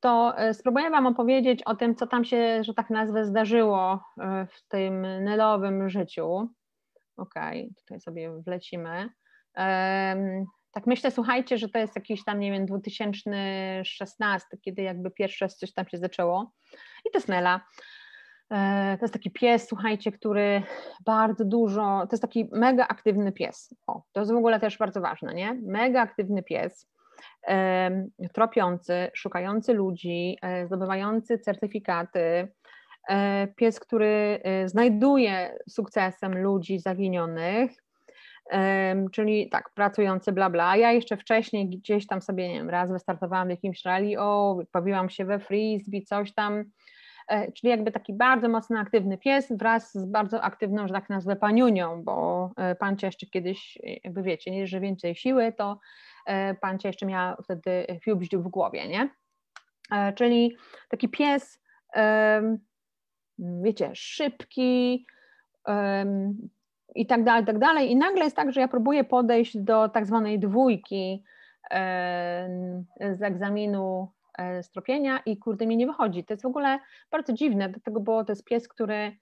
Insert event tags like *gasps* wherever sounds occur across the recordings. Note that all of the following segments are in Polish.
To e, spróbuję Wam opowiedzieć o tym, co tam się, że tak nazwę, zdarzyło e, w tym Nelowym życiu. Okej, okay, tutaj sobie wlecimy. Tak myślę, słuchajcie, że to jest jakiś tam, nie wiem, 2016, kiedy jakby pierwsze coś tam się zaczęło. I to jest Nela. E, to jest taki pies, słuchajcie, który bardzo dużo, to jest taki mega aktywny pies. O, to jest w ogóle też bardzo ważne, nie? Mega aktywny pies tropiący, szukający ludzi, e, zdobywający certyfikaty, e, pies, który e, znajduje sukcesem ludzi zaginionych, czyli tak, pracujący, bla, bla. Ja jeszcze wcześniej gdzieś tam sobie, nie wiem, raz wystartowałam w jakimś rally, o, bawiłam się we frisbee, coś tam, czyli jakby taki bardzo mocno aktywny pies wraz z bardzo aktywną, że tak nazwę, paniunią, bo pan jeszcze kiedyś, jakby wiecie, nie, że więcej siły, to E, pancia jeszcze miała wtedy e, fiubźdź w głowie, nie? E, czyli taki pies, wiecie, szybki i tak dalej, tak dalej. I nagle jest tak, że ja próbuję podejść do tak zwanej dwójki z egzaminu stropienia i kurde mi nie wychodzi. To jest w ogóle bardzo dziwne, dlatego, bo to jest pies, który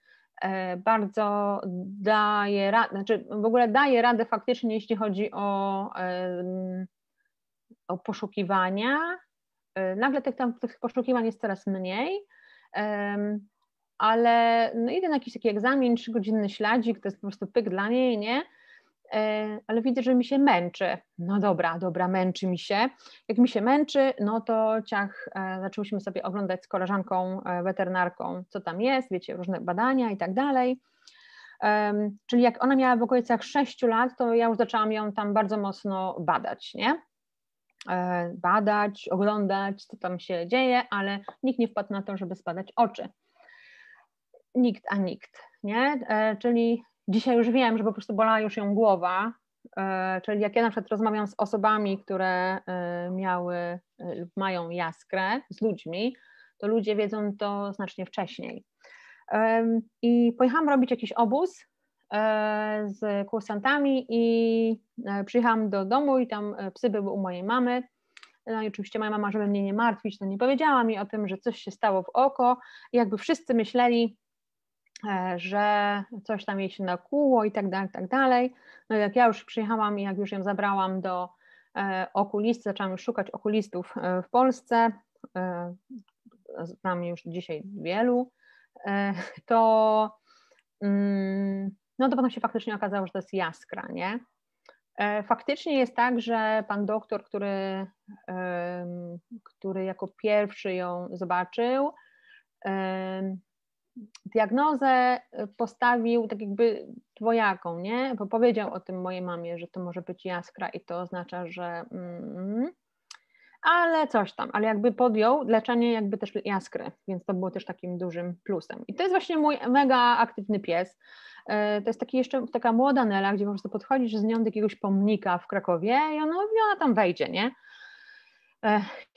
E, bardzo daje radę, znaczy w ogóle daje radę faktycznie, jeśli chodzi o, e, o poszukiwania. E, nagle tych, tam, tych poszukiwań jest coraz mniej, ale no idę na jakiś taki egzamin, trzygodzinny śladzik, to jest po prostu pyk dla niej, nie? E, ale widzę, że mi się męczy. No dobra, dobra, męczy mi się. Jak mi się męczy, no to ciach, e, zaczęłyśmy sobie oglądać z koleżanką e, weterynarką, co tam jest, wiecie, różne badania i tak dalej. Czyli jak ona miała w okolicach 6 lat, to ja już zaczęłam ją tam bardzo mocno badać, nie? Badać, oglądać, co tam się dzieje, ale nikt nie wpadł na to, żeby spadać oczy. Nikt, a nikt, nie? Czyli dzisiaj już wiem, że po prostu bolała już ją głowa, e, czyli jak ja na przykład rozmawiam z osobami, które e, miały e, lub mają jaskrę, z ludźmi, to ludzie wiedzą to znacznie wcześniej. I pojechałam robić jakiś obóz z kursantami i przyjechałam do domu i tam psy były u mojej mamy. No i oczywiście moja mama, żeby mnie nie martwić, no nie powiedziała mi o tym, że coś się stało w oko. I jakby wszyscy myśleli, E, że coś tam jej się nakłuło i tak dalej, i tak dalej. No jak ja już przyjechałam i jak już ją zabrałam do e, okulisty, zaczęłam już szukać okulistów e, w Polsce, znam już dzisiaj wielu, to mm, no to potem się faktycznie okazało, że to jest jaskra, nie? Faktycznie jest tak, że pan doktor, który, który jako pierwszy ją zobaczył, diagnozę y, postawił tak jakby dwojaką, nie? Bo powiedział o tym mojej mamie, że to może być jaskra i to oznacza, że mm, ale coś tam, ale jakby podjął leczenie jakby też jaskry, więc to było też takim dużym plusem. I to jest właśnie mój mega aktywny pies. Y, to jest taki jeszcze taka młoda Nela, gdzie po prostu podchodzisz z nią do jakiegoś pomnika w Krakowie i ona, ona tam wejdzie, nie?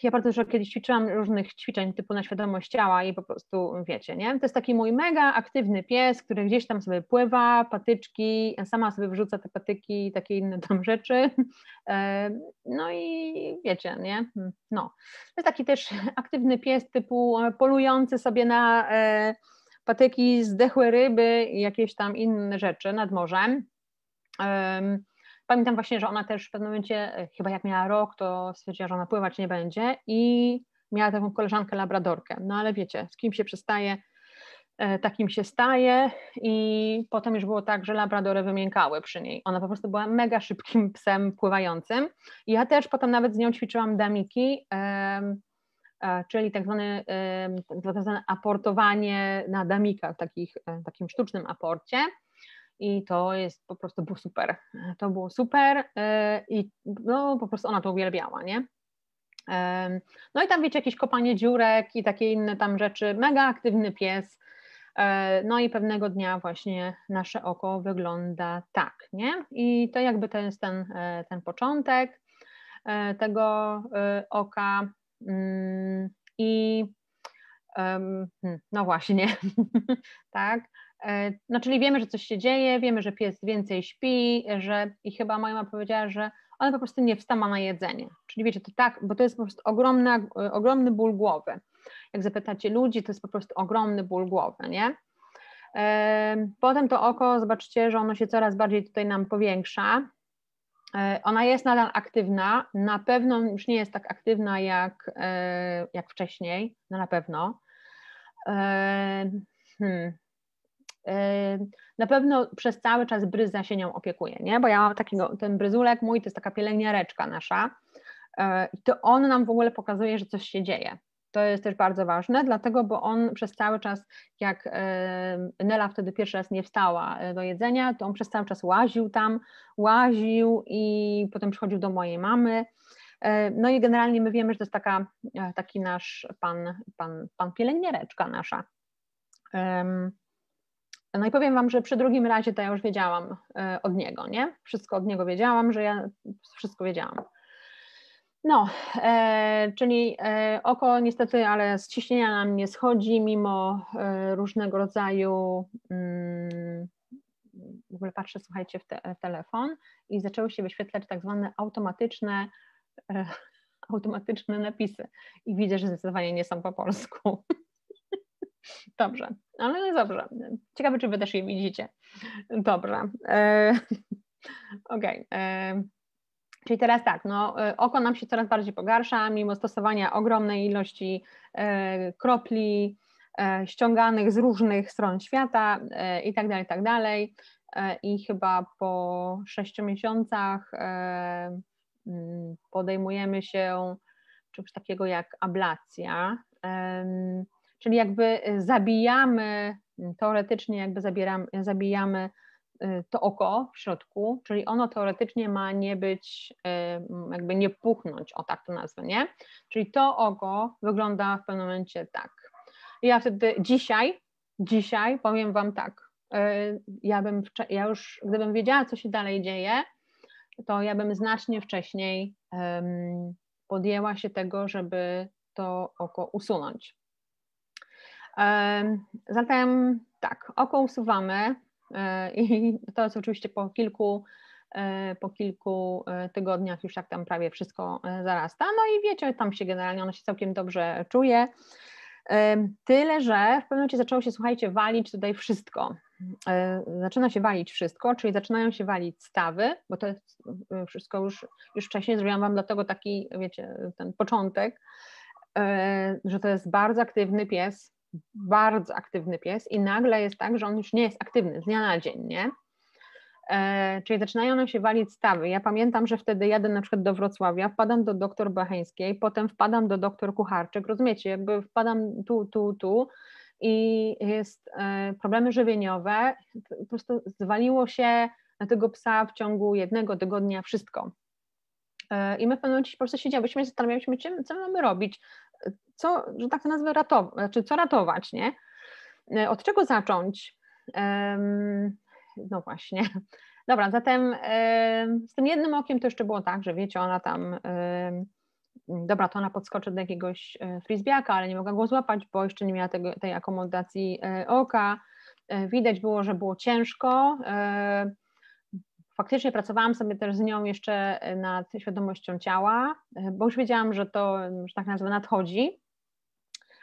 Ja bardzo dużo kiedyś ćwiczyłam różnych ćwiczeń typu na świadomość ciała i po prostu wiecie, nie? To jest taki mój mega aktywny pies, który gdzieś tam sobie pływa, patyczki, sama sobie wrzuca te patyki i takie inne tam rzeczy. *laughs* E, no i wiecie, nie? Mm, no. To jest taki też aktywny pies typu polujący sobie na e, patyki, zdechłe ryby i jakieś tam inne rzeczy nad morzem pamiętam właśnie, że ona też w pewnym momencie, e, chyba jak miała rok, to stwierdziła, że ona pływać nie będzie i miała taką koleżankę labradorkę. No ale wiecie, z kim się przestaje, e, takim się staje i potem już było tak, że labradory wymiękały przy niej. Ona po prostu była mega szybkim psem pływającym. ja też potem nawet z nią ćwiczyłam damiki, e, czyli tak zwane, tak zwane aportowanie na damikach, takich, takim sztucznym aporcie i to jest po prostu było super. To było super e, i no, po prostu ona to uwielbiała, nie? E, no i tam wiecie, jakieś kopanie dziurek i takie inne tam rzeczy. Mega aktywny pies. E, no i pewnego dnia właśnie nasze oko wygląda tak, nie? I to jakby to jest ten, ten początek tego oka. Mm, I hmm, no właśnie, *laughs* tak. No czyli wiemy, że coś się dzieje, wiemy, że pies więcej śpi, że i chyba moja mama powiedziała, że ona po prostu nie wstała na jedzenie. Czyli wiecie, to tak, bo to jest po prostu ogromny, ogromny ból głowy. Jak zapytacie ludzi, to jest po prostu ogromny ból głowy, nie? Potem to oko, zobaczcie, że ono się coraz bardziej tutaj nam powiększa. Ona jest nadal aktywna, na pewno już nie jest tak aktywna jak, jak wcześniej, no na pewno. Hmm na pewno przez cały czas bryza się nią opiekuje, nie? Bo ja mam takiego, ten bryzulek mój to jest taka pielęgniareczka nasza e, i to on nam w ogóle pokazuje, że coś się dzieje. To jest też bardzo ważne, dlatego, bo on przez cały czas, jak Nela wtedy pierwszy raz nie wstała e, do jedzenia, to on przez cały czas łaził tam, łaził i potem przychodził do mojej mamy. E, no i generalnie my wiemy, że to jest taka, taki nasz pan, pan, pan pielęgniareczka nasza. No i powiem Wam, że przy drugim razie to ja już wiedziałam e, od niego, nie? Wszystko od niego wiedziałam, że ja wszystko wiedziałam. No, e, czyli e, oko niestety, ale z ciśnienia nam nie schodzi, mimo e, różnego rodzaju. Mm, w ogóle patrzę, słuchajcie, w, te, w, telefon i zaczęły się wyświetlać tak zwane automatyczne, e, *laughs* automatyczne napisy. I widzę, że zdecydowanie nie są po polsku. *laughs* Dobrze ale no dobrze. Ciekawe, czy wy też je widzicie. Dobrze. OK. *laughs* Okej. Okay. E, czyli teraz tak, no, e, oko nam się coraz bardziej pogarsza, mimo stosowania ogromnej ilości e, kropli ściąganych z różnych stron świata itd. i tak dalej, i tak dalej. I chyba po sześciu miesiącach mm, podejmujemy się czegoś takiego jak ablacja. Czyli jakby y, zabijamy, y, teoretycznie jakby zabieram, y, zabijamy to oko w środku, czyli ono teoretycznie ma nie być, jakby nie puchnąć, o tak to nazwę, nie? Czyli to oko wygląda w pewnym momencie tak. Ja wtedy dzisiaj, dzisiaj powiem Wam tak, ja bym, ja już gdybym wiedziała, co się dalej dzieje, to ja bym znacznie wcześniej podjęła się tego, żeby to oko usunąć. Zatem tak, oko usuwamy e, i to jest oczywiście po kilku, e, po kilku e, tygodniach już jak tam prawie wszystko zarasta. No i wiecie, tam się generalnie ono się całkiem dobrze czuje. Tyle, że w pewnym momencie zaczęło się, słuchajcie, walić tutaj wszystko. Zaczyna się walić wszystko, czyli zaczynają się walić stawy, bo to jest wszystko już, już wcześniej zrobiłam Wam dlatego taki, wiecie, ten początek, że to jest bardzo aktywny pies, bardzo aktywny pies i nagle jest tak, że on już nie jest aktywny z dnia na dzień, nie? E, czyli zaczynają nam się walić stawy. Ja pamiętam, że wtedy jadę na przykład do Wrocławia, wpadam do doktor Bacheńskiej, potem wpadam do doktor Kucharczyk, rozumiecie, jakby wpadam tu, tu, tu i jest e, problemy żywieniowe, po prostu zwaliło się na tego psa w ciągu jednego tygodnia wszystko. E, I my w pewnym momencie po prostu siedziałyśmy i zastanawialiśmy się, co mamy robić, e, co, że tak to nazwę, ratować, znaczy co ratować, nie? E, od czego zacząć? No właśnie. *laughs* Dobra, zatem z tym jednym okiem to jeszcze było tak, że wiecie, ona tam, dobra, to ona podskoczy do jakiegoś frisbiaka, ale nie mogła go złapać, bo jeszcze nie miała tego, tej akomodacji oka. Widać było, że było ciężko faktycznie pracowałam sobie też z nią jeszcze e, nad świadomością ciała, e, bo już wiedziałam, że to, że tak nazwę, nadchodzi,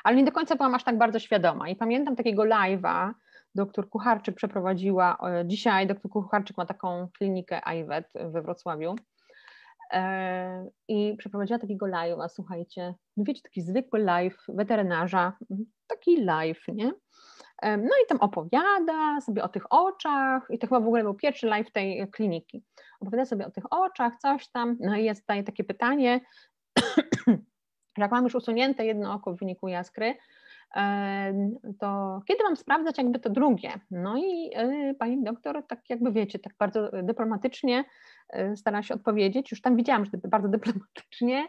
ale nie do końca byłam aż tak bardzo świadoma. I pamiętam takiego live'a, doktor Kucharczyk przeprowadziła, e, dzisiaj doktor Kucharczyk ma taką klinikę AIWET we Wrocławiu, i przeprowadziła takiego live'a, słuchajcie, wiecie, taki zwykły live weterynarza, taki live, nie? No i tam opowiada sobie o tych oczach, i to chyba w ogóle był pierwszy live tej e, kliniki. Opowiada sobie o tych oczach, coś tam. No i jest tutaj takie pytanie, *clears throat* że jak mam już usunięte jedno oko w wyniku jaskry, to kiedy mam sprawdzać jakby to drugie? No i e, pani doktor, tak jakby wiecie, tak bardzo e, dyplomatycznie stara się odpowiedzieć. Już tam widziałam, że bardzo *laughs* dyplomatycznie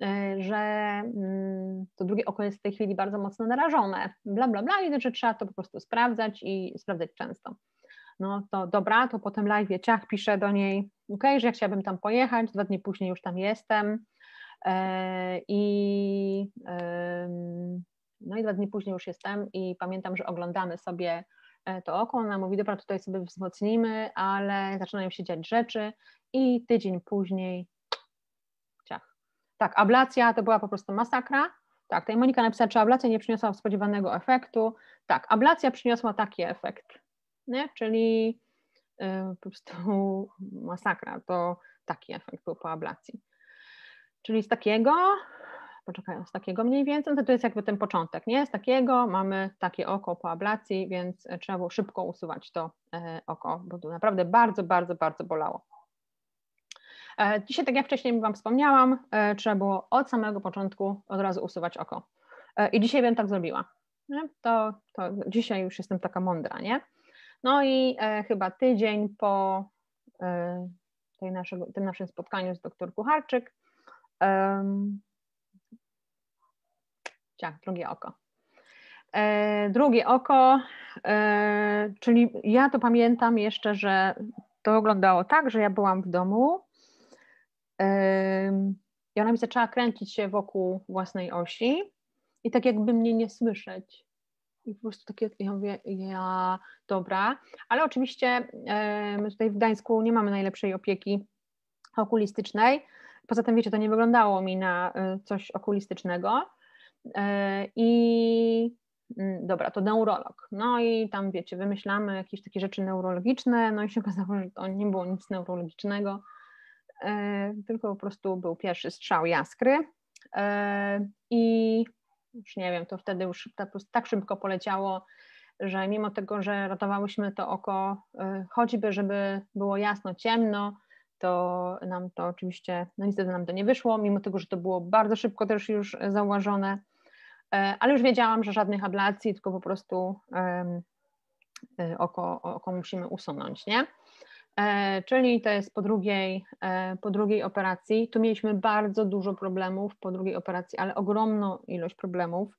Y, że mm, to drugie oko jest w tej chwili bardzo mocno narażone, bla, bla, bla, i że trzeba to po prostu sprawdzać i sprawdzać często. No to dobra, to potem live ciach pisze do niej, ok, że ja chciałabym tam pojechać, dwa dni później już tam jestem e, i no i dwa dni później już jestem i pamiętam, że oglądamy sobie e, to oko, ona mówi, dobra, tutaj sobie wzmocnimy, ale zaczynają się dziać rzeczy i tydzień później tak, ablacja to była po prostu masakra. Tak, tutaj Monika napisała, czy ablacja nie przyniosła spodziewanego efektu. Tak, ablacja przyniosła taki efekt, nie? czyli yy, po prostu *laughs* masakra, to taki efekt był po ablacji. Czyli z takiego, poczekaj, z takiego mniej więcej, to, no to jest jakby ten początek, nie? Z takiego mamy takie oko po ablacji, więc trzeba było szybko usuwać to y, oko, bo to naprawdę bardzo, bardzo, bardzo bolało. E, dzisiaj, tak jak wcześniej Wam wspomniałam, e, trzeba było od samego początku od razu usuwać oko. E, I dzisiaj bym tak zrobiła. To, to dzisiaj już jestem taka mądra, nie? No i chyba tydzień po tej naszego, tym naszym spotkaniu z doktorem Kucharczyk. Tak, drugie oko. E, drugie oko, e, czyli ja to pamiętam jeszcze, że to wyglądało tak, że ja byłam w domu i ona mi zaczęła kręcić się wokół własnej osi i tak jakby mnie nie słyszeć. I po prostu takie, ja mówię, ja, dobra. Ale oczywiście my tutaj w Gdańsku nie mamy najlepszej opieki okulistycznej. Poza tym, wiecie, to nie wyglądało mi na y, coś okulistycznego. E, I mm, dobra, to neurolog. No i tam, wiecie, wymyślamy jakieś takie rzeczy neurologiczne, no i się okazało, że to nie było nic neurologicznego. Yy, tylko po prostu był pierwszy strzał jaskry yy, i już nie wiem, to wtedy już tak, tak szybko poleciało, że mimo tego, że ratowałyśmy to oko, yy, choćby żeby było jasno, ciemno, to nam to oczywiście, no niestety nam to nie wyszło, mimo tego, że to było bardzo szybko też już zauważone, ale już wiedziałam, że żadnych ablacji, tylko po prostu oko, oko musimy usunąć, nie? E, czyli to jest po drugiej, e, po drugiej operacji. Tu mieliśmy bardzo dużo problemów po drugiej operacji, ale ogromną ilość problemów.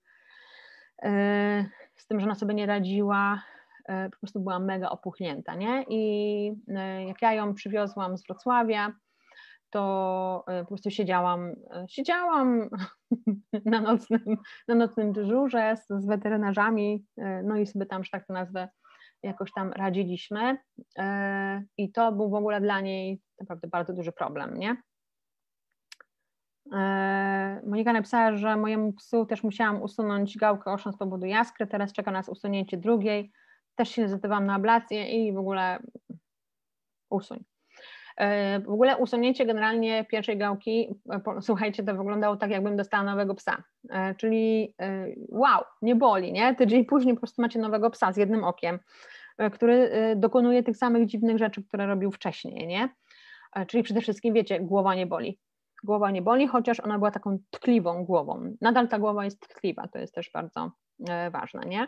E, z tym, że ona sobie nie radziła, po prostu była mega opuchnięta, nie? I jak ja ją przywiozłam z Wrocławia, to po prostu siedziałam, siedziałam *laughs* na nocnym, na nocnym dyżurze z, z weterynarzami, no i sobie tam, że tak to nazwę, jakoś tam radziliśmy e, i to był w ogóle dla niej naprawdę bardzo duży problem, nie? E, Monika napisała, że mojemu psu też musiałam usunąć gałkę oczną z powodu jaskry, teraz czeka nas usunięcie drugiej, też się zdecydowałam na ablację i w ogóle usuń. E, w ogóle usunięcie generalnie pierwszej gałki, e, słuchajcie, to wyglądało tak, jakbym dostała nowego psa. E, czyli wow, nie boli, nie? Tydzień później po prostu macie nowego psa z jednym okiem, który dokonuje tych samych dziwnych rzeczy, które robił wcześniej, nie? Czyli przede wszystkim, wiecie, głowa nie boli. Głowa nie boli, chociaż ona była taką tkliwą głową. Nadal ta głowa jest tkliwa, to jest też bardzo ważne, nie?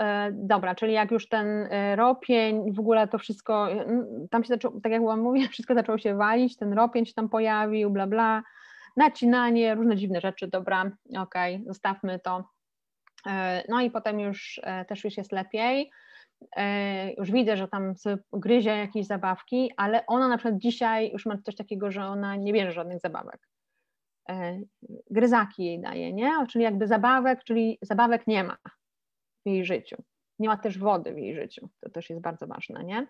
E, dobra, czyli jak już ten e, ropień, w ogóle to wszystko, e, tam się zaczęło, tak jak Wam mówię, *laughs* wszystko zaczęło się walić, ten ropień się tam pojawił, bla, bla, nacinanie, różne dziwne rzeczy, dobra, okej, okay, zostawmy to. No i potem już też już jest lepiej. Już widzę, że tam sobie gryzie jakieś zabawki, ale ona na przykład dzisiaj już ma coś takiego, że ona nie bierze żadnych zabawek. Gryzaki jej daje, nie? Czyli jakby zabawek, czyli zabawek nie ma w jej życiu. Nie ma też wody w jej życiu, to też jest bardzo ważne, nie?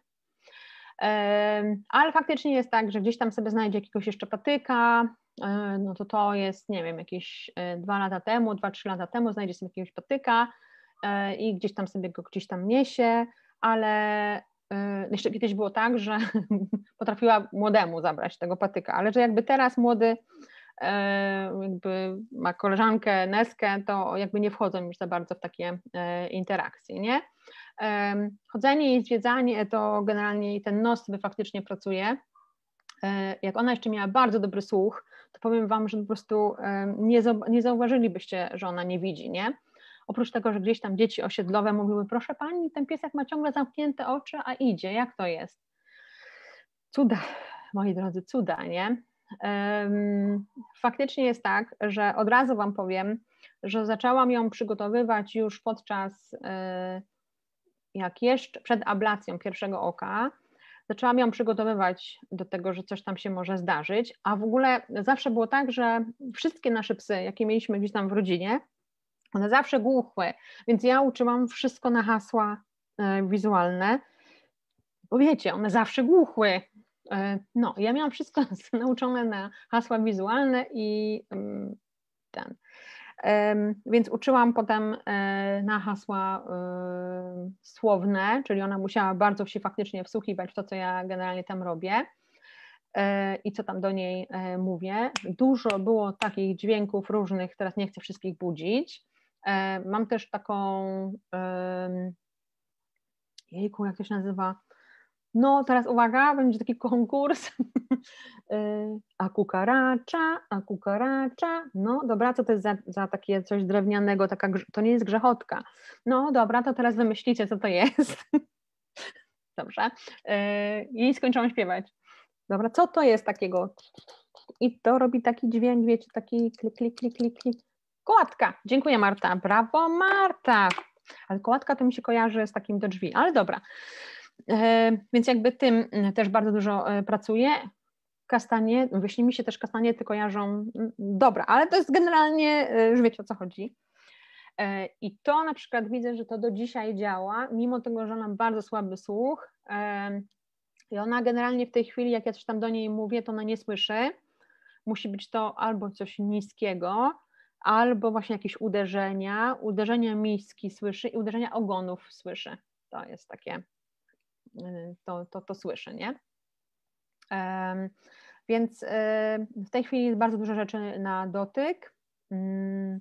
Ale faktycznie jest tak, że gdzieś tam sobie znajdzie jakiegoś jeszcze patyka, e, no to to jest, nie wiem, jakieś e, dwa lata temu, dwa, trzy lata temu znajdzie sobie jakiegoś patyka e, i gdzieś tam sobie go gdzieś tam niesie, ale jeszcze kiedyś było tak, że *laughs* potrafiła młodemu zabrać tego patyka, ale że jakby teraz młody jakby ma koleżankę, neskę, to jakby nie wchodzą już za bardzo w takie e, interakcje, nie? Chodzenie i zwiedzanie to generalnie ten nos sobie faktycznie pracuje. E, jak ona jeszcze miała bardzo dobry słuch, to powiem Wam, że po prostu nie, zauważylibyście, że ona nie widzi, nie? Oprócz tego, że gdzieś tam dzieci osiedlowe mówiły, proszę Pani, ten piesek ma ciągle zamknięte oczy, a idzie, jak to jest? Cuda, moi drodzy, cuda, nie? faktycznie jest tak, że od razu Wam powiem, że zaczęłam ją przygotowywać już podczas, e, jak jeszcze przed ablacją pierwszego oka. Zaczęłam ją przygotowywać do tego, że coś tam się może zdarzyć, a w ogóle zawsze było tak, że wszystkie nasze psy, jakie mieliśmy gdzieś tam w rodzinie, one zawsze głuchły, więc ja uczyłam wszystko na hasła e, wizualne, bo wiecie, one zawsze głuchły, E, no, ja miałam wszystko *laughs* nauczone na hasła wizualne i ten. Więc uczyłam potem e, na hasła e, słowne, czyli ona musiała bardzo się faktycznie wsłuchiwać w to, co ja generalnie tam robię i co tam do niej mówię. Dużo było takich dźwięków różnych, teraz nie chcę wszystkich budzić. Mam też taką, jejku, jak to się nazywa, no, teraz uwaga, będzie taki konkurs. *laughs* Y, a kukaracza, a kukaracza. No, dobra, co to jest za, za takie coś drewnianego? Taka, to nie jest grzechotka. No, dobra, to teraz wymyślicie, co to jest. *laughs* Dobrze. Y, I skończyłam śpiewać. Dobra, co to jest takiego? I to robi taki dźwięk, wiecie, taki klik, klik, klik, klik, klik. Kołatka. Dziękuję, Marta. Brawo, Marta. Ale kołatka to mi się kojarzy z takim do drzwi, ale dobra. E, więc jakby tym mm, też bardzo dużo e, pracuję. Kastanie, no wyśni mi się też kastanie, tylko jarzą mm, dobra, ale to jest generalnie, e, już wiecie o co chodzi. I to na przykład widzę, że to do dzisiaj działa, mimo tego, że mam bardzo słaby słuch. I ona generalnie w tej chwili, jak ja coś tam do niej mówię, to ona nie słyszy. Musi być to albo coś niskiego, albo właśnie jakieś uderzenia. Uderzenia miski słyszy i uderzenia ogonów słyszy. To jest takie Y, to, to, to słyszy, nie? Więc y, w tej chwili jest bardzo dużo rzeczy na dotyk. Mm.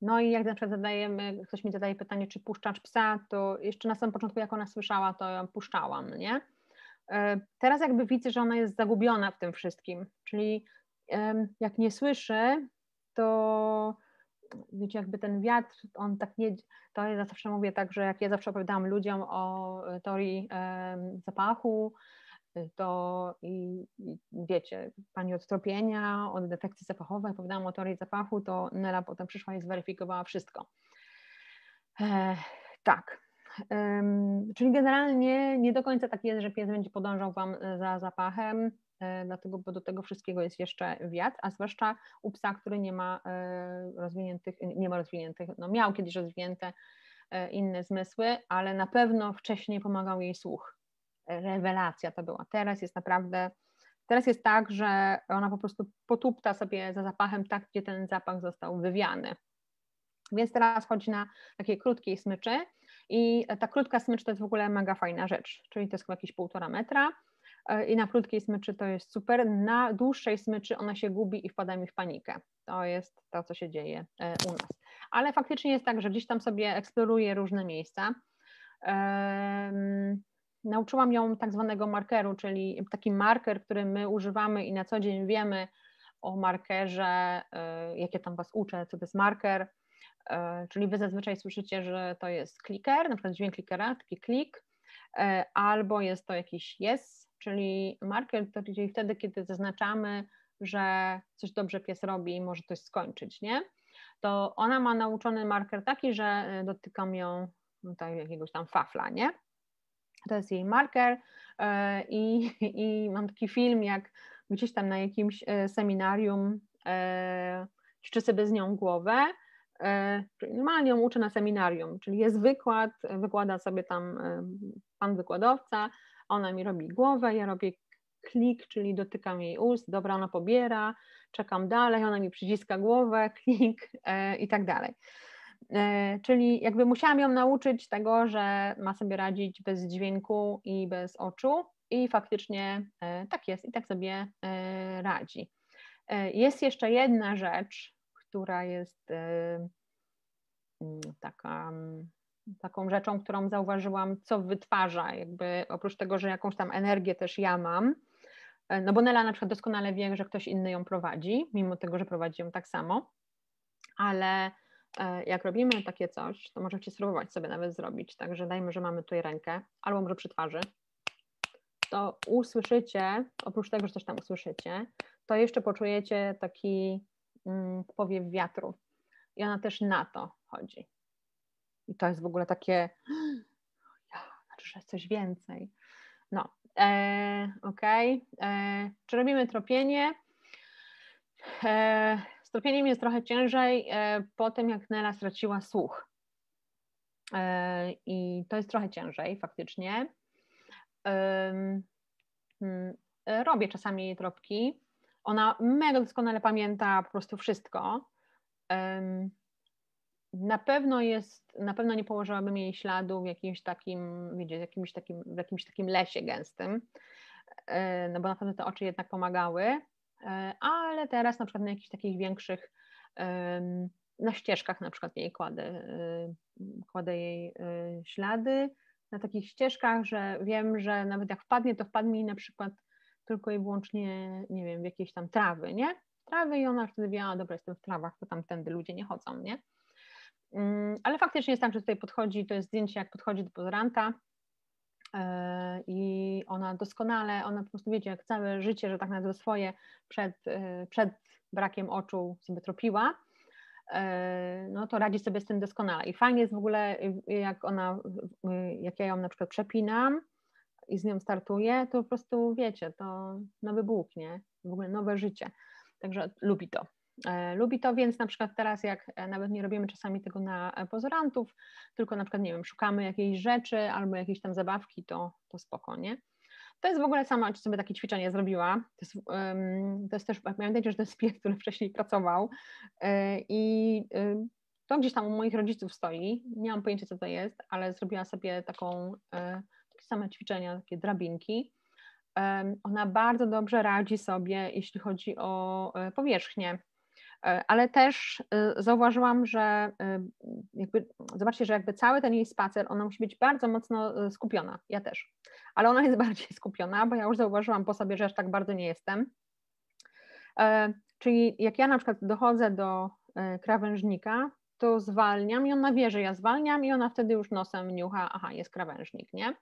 No i jak na przykład zadajemy, ktoś mi zadaje pytanie, czy puszczasz psa, to jeszcze na samym początku, jak ona słyszała, to ją puszczałam, nie? E, teraz jakby widzę, że ona jest zagubiona w tym wszystkim, czyli jak nie słyszy, to wiecie, jakby ten wiatr, on tak nie, to ja zawsze mówię tak, że jak ja zawsze opowiadałam ludziom o e, teorii e, zapachu, e, to i, i, wiecie, pani od tropienia, od detekcji zapachowej, opowiadałam o teorii zapachu, to Nela potem przyszła i zweryfikowała wszystko. E, tak, czyli generalnie nie do końca tak jest, że pies będzie podążał Wam e, za zapachem, dlatego, e, bo do tego wszystkiego jest jeszcze wiatr, a zwłaszcza u psa, który nie ma e, rozwiniętych, nie ma rozwiniętych, no miał kiedyś rozwinięte e, inne zmysły, ale na pewno wcześniej pomagał jej słuch. Rewelacja to była. Teraz jest naprawdę, teraz jest tak, że ona po prostu potupta sobie za zapachem tak, gdzie ten zapach został wywiany. Więc teraz chodzi na takiej krótkiej smyczy i ta krótka smycz to jest w ogóle mega fajna rzecz, czyli to jest chyba jakieś półtora metra E, i na krótkiej smyczy to jest super, na dłuższej smyczy ona się gubi i wpada mi w panikę. To jest to, co się dzieje e, u nas. Ale faktycznie jest tak, że gdzieś tam sobie eksploruję różne miejsca. Nauczyłam ją tak zwanego markeru, czyli taki marker, który my używamy i na co dzień wiemy o markerze, e, jakie ja tam Was uczę, co to jest marker, czyli Wy zazwyczaj słyszycie, że to jest kliker, na przykład dźwięk klikera, taki klik, albo jest to jakiś yes, Czyli marker to czyli wtedy, kiedy zaznaczamy, że coś dobrze pies robi i może coś skończyć, nie? To ona ma nauczony marker taki, że e, dotykam ją tutaj jakiegoś tam fafla, nie? To jest jej marker e, i, i mam taki film, jak gdzieś tam na jakimś e, seminarium czczy sobie z nią głowę, normalnie ją uczę na seminarium, czyli jest wykład, wykłada sobie tam pan wykładowca, ona mi robi głowę, ja robię klik, czyli dotykam jej ust, dobra, ona pobiera, czekam dalej, ona mi przyciska głowę, *laughs* klik e, i tak dalej. E, czyli jakby musiałam ją nauczyć tego, że ma sobie radzić bez dźwięku i bez oczu, i faktycznie e, tak jest i tak sobie radzi. Jest jeszcze jedna rzecz, która jest taka taką rzeczą, którą zauważyłam, co wytwarza, jakby oprócz tego, że jakąś tam energię też ja mam. E, no bo Nela na przykład doskonale wie, że ktoś inny ją prowadzi, mimo tego, że prowadzi ją tak samo, ale e, jak robimy takie coś, to możecie spróbować sobie nawet zrobić, także dajmy, że mamy tutaj rękę, albo może przy twarzy, to usłyszycie, oprócz tego, że coś tam usłyszycie, to jeszcze poczujecie taki mm, powiew wiatru i ona też na to chodzi i to jest w ogóle takie, *gasps* ja, znaczy, że jest coś więcej. No, e, okej. Okay. E, czy robimy tropienie? E, z tropieniem jest trochę ciężej e, po tym, jak Nela straciła słuch. E, I to jest trochę ciężej faktycznie. Hmm, robię czasami jej tropki. Ona mega doskonale pamięta po prostu wszystko na pewno jest, na pewno nie położyłabym jej śladu w jakimś takim, wiecie, jakimś takim, w jakimś takim lesie gęstym, e, no bo na pewno te oczy jednak pomagały, e, ale teraz na przykład na jakichś takich większych, na ścieżkach na przykład jej kładę, e, kładę jej ślady, na takich ścieżkach, że wiem, że nawet jak wpadnie, to wpadnie na przykład tylko i wyłącznie, nie wiem, w jakieś tam trawy, nie? Trawy i ona wtedy wie, a dobra, jestem w trawach, to tam ludzie nie chodzą, nie? Mm, ale faktycznie jest tak, że tutaj podchodzi, to jest zdjęcie, jak podchodzi do pozoranta e, i ona doskonale, ona po prostu wiecie, jak całe życie, że tak nazwę swoje, przed, e, przed brakiem oczu sobie tropiła, e, no to radzi sobie z tym doskonale. I fajnie jest w ogóle, jak ona, jak ja ją na przykład przepinam i z nią startuję, to po prostu wiecie, to nowy Bóg, nie? W ogóle nowe życie. Także lubi to. E, lubi to, więc na przykład teraz jak e, nawet nie robimy czasami tego na pozorantów, tylko na przykład, nie wiem, szukamy jakiejś rzeczy albo jakiejś tam zabawki, to, to spoko, nie? To jest w ogóle sama sobie takie ćwiczenie zrobiła. To jest, um, to jest też, pamiętajcie, że to jest *laughs* pies, który wcześniej pracował e, i y, to gdzieś tam u moich rodziców stoi. Nie mam pojęcia, co to jest, ale zrobiła sobie taką, takie same ćwiczenia, takie drabinki. Ona bardzo dobrze radzi sobie, jeśli chodzi o powierzchnię. E, ale też e, zauważyłam, że e, jakby, zobaczcie, że jakby cały ten jej spacer, ona musi być bardzo mocno skupiona, ja też, ale ona jest *laughs* bardziej skupiona, bo ja już zauważyłam po sobie, że aż tak bardzo nie jestem. Czyli jak ja na przykład dochodzę do krawężnika, to zwalniam i ona wie, że ja zwalniam i ona wtedy już nosem niucha, aha, jest krawężnik, nie?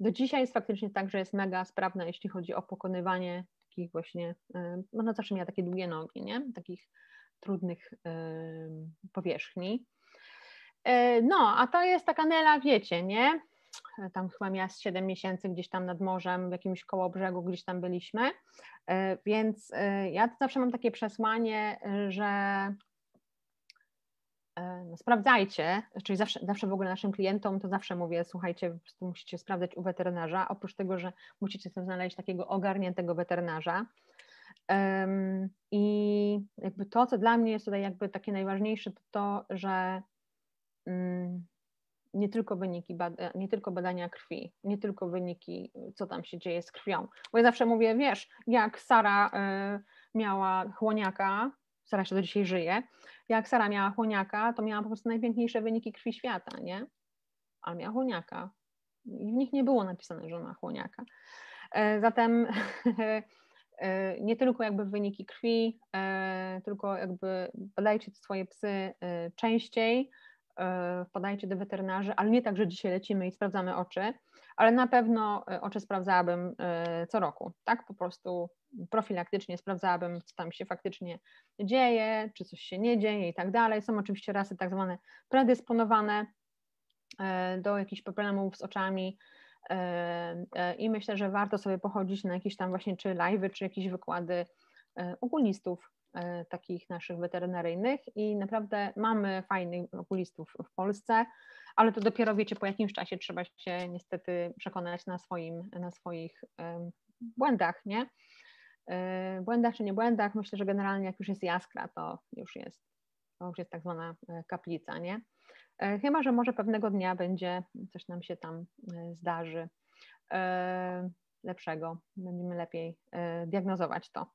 Do dzisiaj jest faktycznie tak, że jest mega sprawna, jeśli chodzi o pokonywanie takich właśnie, e, ona no, no, zawsze miała takie długie nogi, nie? Takich trudnych e, powierzchni. E, no, a to jest taka Nela, wiecie, nie? Tam chyba miała 7 miesięcy gdzieś tam nad morzem, w jakimś koło brzegu gdzieś tam byliśmy. Więc ja zawsze mam takie przesłanie, że E, no, sprawdzajcie, czyli zawsze, zawsze w ogóle naszym klientom to zawsze mówię, słuchajcie, po prostu musicie sprawdzać u weterynarza, oprócz tego, że musicie sobie znaleźć takiego ogarniętego weterynarza. Um, I jakby to, co dla mnie jest tutaj jakby takie najważniejsze, to to, że um, nie tylko wyniki, bada, nie tylko badania krwi, nie tylko wyniki, co tam się dzieje z krwią. Bo ja zawsze mówię, wiesz, jak Sara y, miała chłoniaka, Sara się do dzisiaj żyje. Jak Sara miała chłoniaka, to miała po prostu najpiękniejsze wyniki krwi świata, nie? a miała chłoniaka. I w nich nie było napisane, że ma chłoniaka. E, zatem *laughs* e, nie tylko jakby wyniki krwi, e, tylko jakby badajcie swoje psy częściej, wpadajcie do weterynarzy, ale nie tak, że dzisiaj lecimy i sprawdzamy oczy, ale na pewno oczy sprawdzałabym co roku, tak po prostu profilaktycznie sprawdzałabym, co tam się faktycznie dzieje, czy coś się nie dzieje i tak dalej. Są oczywiście rasy tak zwane predysponowane e, do jakichś problemów z oczami e, e, i myślę, że warto sobie pochodzić na jakieś tam właśnie czy live'y, czy jakieś wykłady okulistów takich naszych weterynaryjnych i naprawdę mamy fajnych okulistów w Polsce, ale to dopiero wiecie po jakimś czasie trzeba się niestety przekonać na, swoim, na swoich błędach, nie? E, błędach czy nie błędach, myślę, że generalnie jak już jest jaskra, to już jest, to już jest tak zwana e, kaplica, nie? E, chyba, że może pewnego dnia będzie, coś nam się tam zdarzy lepszego, będziemy lepiej diagnozować to.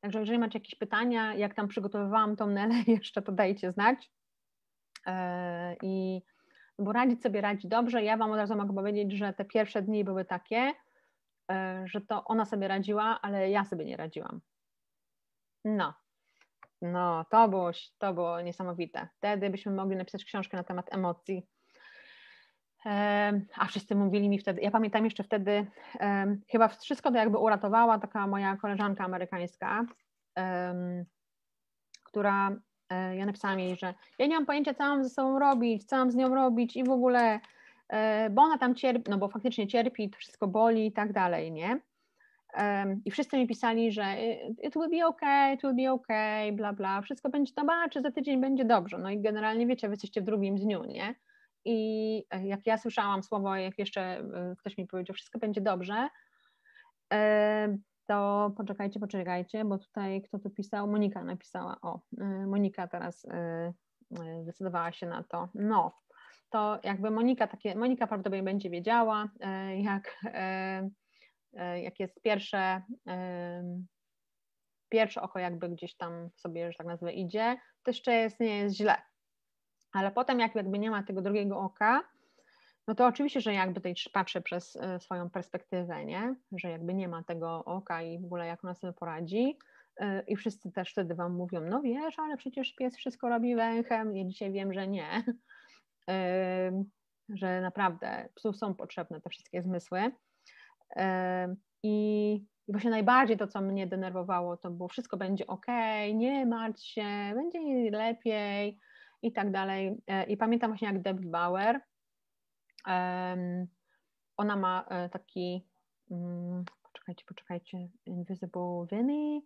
Także jeżeli macie jakieś pytania, jak tam przygotowywałam tą Nelę *laughs* jeszcze, to dajcie znać. I no bo radzić sobie radzi dobrze. Ja Wam od razu mogę powiedzieć, że te pierwsze dni były takie, E, że to ona sobie radziła, ale ja sobie nie radziłam. No, no to było, to było niesamowite. Wtedy byśmy mogli napisać książkę na temat emocji. E, a wszyscy mówili mi wtedy, ja pamiętam jeszcze wtedy, e, chyba wszystko to jakby uratowała taka moja koleżanka amerykańska, która, ja napisałam jej, że ja nie mam pojęcia, co mam ze sobą robić, co mam z nią robić i w ogóle E, bo ona tam cierpi, no bo faktycznie cierpi, to wszystko boli i tak dalej, nie? I wszyscy mi pisali, że y, y, it will be okay, it will be okay, bla bla, wszystko będzie, no czy za tydzień będzie dobrze. No i generalnie wiecie, wy jesteście w drugim dniu, nie? I e, jak ja słyszałam słowo, jak jeszcze e, ktoś mi powiedział, wszystko będzie dobrze, to poczekajcie, poczekajcie, bo tutaj kto tu pisał? Monika napisała. O, Monika teraz zdecydowała się na to. No, to jakby Monika, takie, Monika prawdopodobnie będzie wiedziała, e, jak, e, e, jak jest pierwsze, pierwsze oko jakby gdzieś tam sobie, że tak nazwę, idzie, to jeszcze jest, nie jest źle. Ale potem jak jakby nie ma tego drugiego oka, no to oczywiście, że jakby tej patrzę przez swoją perspektywę, nie? że jakby nie ma tego oka i w ogóle jak ona sobie poradzi. I wszyscy też wtedy wam mówią, no wiesz, ale przecież pies wszystko robi węchem. Ja dzisiaj wiem, że nie, że naprawdę psu są potrzebne te wszystkie zmysły. I właśnie najbardziej to, co mnie denerwowało, to było wszystko będzie ok, nie martw się, będzie lepiej i tak dalej. E, I pamiętam właśnie jak Deb Bauer, ona ma e, taki, mm, poczekajcie, poczekajcie, Invisible Vinny,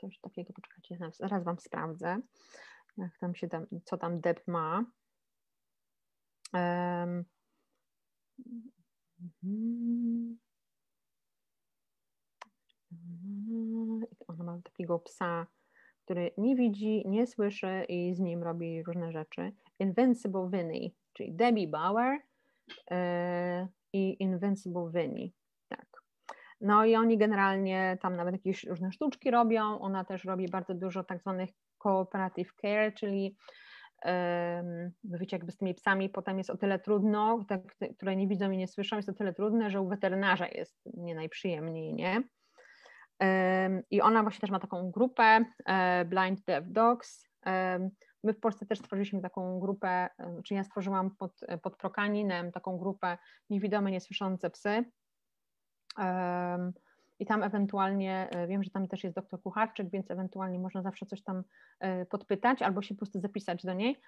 coś takiego, poczekajcie, zaraz Wam sprawdzę, jak tam się tam, co tam Deb ma. Um, ona ma takiego psa, który nie widzi, nie słyszy i z nim robi różne rzeczy. Invincible Winnie, czyli Debbie Bauer e, i Invincible Winnie. Tak. No i oni generalnie tam nawet jakieś różne sztuczki robią. Ona też robi bardzo dużo tak zwanych cooperative care, czyli no wiecie, jakby z tymi psami potem jest o tyle trudno, te, które nie widzą i nie słyszą, jest o tyle trudne, że u weterynarza jest nie najprzyjemniej, nie? I ona właśnie też ma taką grupę e, Blind Deaf Dogs. My w Polsce też stworzyliśmy taką grupę, e, czyli znaczy ja stworzyłam pod, e, pod Prokaninem taką grupę niewidome, niesłyszące psy i tam ewentualnie, e, wiem, że tam też jest doktor Kucharczyk, więc ewentualnie można zawsze coś tam e, podpytać albo się po prostu zapisać do niej.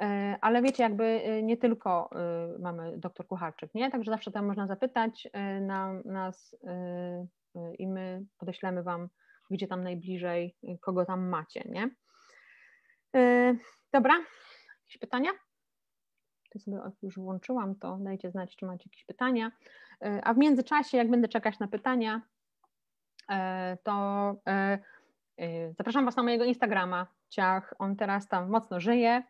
E, ale wiecie, jakby nie tylko mamy doktor Kucharczyk, nie? Także zawsze tam można zapytać na nas i my podeślemy Wam, gdzie tam najbliżej, kogo tam macie, nie? Dobra, jakieś pytania? To sobie już włączyłam to, dajcie znać, czy macie jakieś pytania. A w międzyczasie, jak będę czekać na pytania, E, to e, e, zapraszam Was na mojego Instagrama, Ciach, on teraz tam mocno żyje.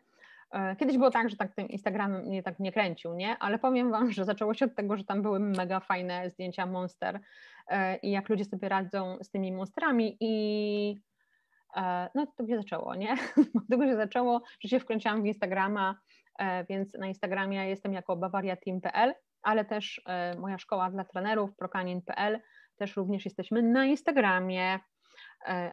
Kiedyś było tak, że tak ten Instagram mnie tak nie kręcił, nie? Ale powiem Wam, że zaczęło się od tego, że tam były mega fajne zdjęcia monster i jak ludzie sobie radzą z tymi monsterami i no to się zaczęło, nie? *laughs* Od tego się zaczęło, że się wkręciłam w Instagrama, więc na Instagramie jestem jako bavariateam.pl, ale też moja szkoła dla trenerów prokanin.pl też również jesteśmy na Instagramie, e,